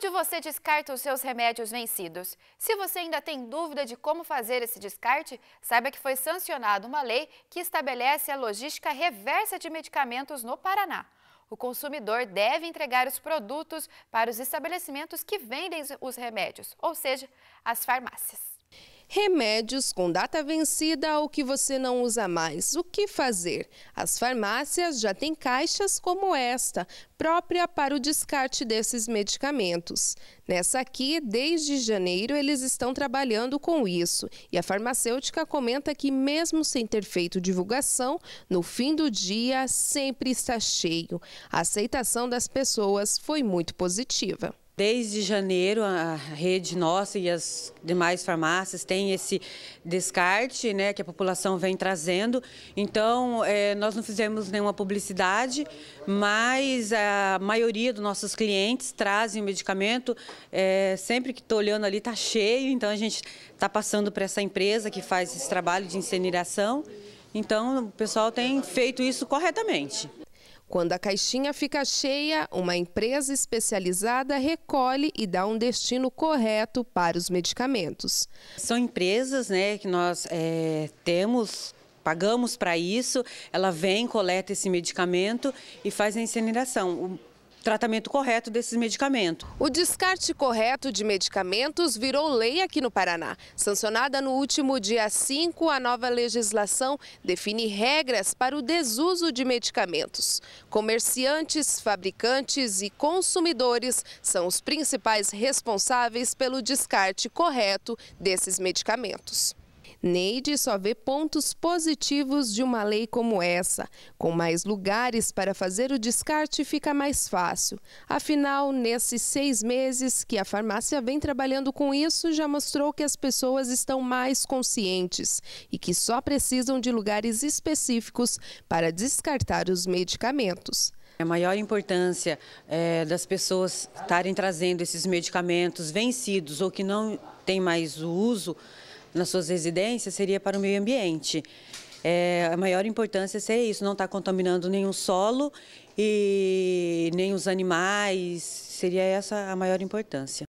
Onde você descarta os seus remédios vencidos? Se você ainda tem dúvida de como fazer esse descarte, saiba que foi sancionada uma lei que estabelece a logística reversa de medicamentos no Paraná. O consumidor deve entregar os produtos para os estabelecimentos que vendem os remédios, ou seja, as farmácias. Remédios com data vencida ou que você não usa mais. O que fazer? As farmácias já têm caixas como esta, própria para o descarte desses medicamentos. Nessa aqui, desde janeiro, eles estão trabalhando com isso. E a farmacêutica comenta que, mesmo sem ter feito divulgação, no fim do dia sempre está cheio. A aceitação das pessoas foi muito positiva. Desde janeiro, a rede nossa e as demais farmácias têm esse descarte né, que a população vem trazendo. Então, é, nós não fizemos nenhuma publicidade, mas a maioria dos nossos clientes trazem o medicamento. É, sempre que estou olhando ali, está cheio, então a gente está passando para essa empresa que faz esse trabalho de incineração. Então, o pessoal tem feito isso corretamente. Quando a caixinha fica cheia, uma empresa especializada recolhe e dá um destino correto para os medicamentos. São empresas né, que nós é, temos pagamos para isso, ela vem, coleta esse medicamento e faz a incineração tratamento correto desses medicamentos. O descarte correto de medicamentos virou lei aqui no Paraná. Sancionada no último dia 5, a nova legislação define regras para o desuso de medicamentos. Comerciantes, fabricantes e consumidores são os principais responsáveis pelo descarte correto desses medicamentos. Neide só vê pontos positivos de uma lei como essa. Com mais lugares para fazer o descarte, fica mais fácil. Afinal, nesses seis meses que a farmácia vem trabalhando com isso, já mostrou que as pessoas estão mais conscientes e que só precisam de lugares específicos para descartar os medicamentos. A maior importância é, das pessoas estarem trazendo esses medicamentos vencidos ou que não têm mais o uso nas suas residências seria para o meio ambiente. É, a maior importância é seria isso, não estar tá contaminando nenhum solo e nem os animais, seria essa a maior importância.